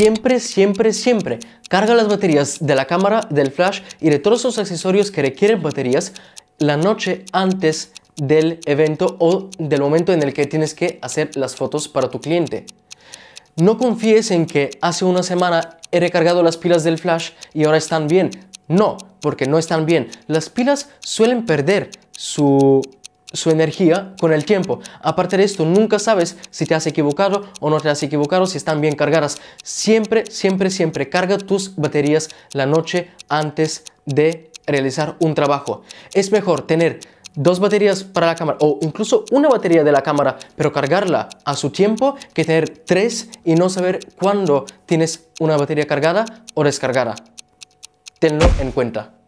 siempre, siempre, siempre carga las baterías de la cámara, del flash y de todos los accesorios que requieren baterías la noche antes del evento o del momento en el que tienes que hacer las fotos para tu cliente. No confíes en que hace una semana he recargado las pilas del flash y ahora están bien. No, porque no están bien. Las pilas suelen perder su su energía con el tiempo. Aparte de esto, nunca sabes si te has equivocado o no te has equivocado, si están bien cargadas. Siempre, siempre, siempre carga tus baterías la noche antes de realizar un trabajo. Es mejor tener dos baterías para la cámara o incluso una batería de la cámara, pero cargarla a su tiempo que tener tres y no saber cuándo tienes una batería cargada o descargada. Tenlo en cuenta.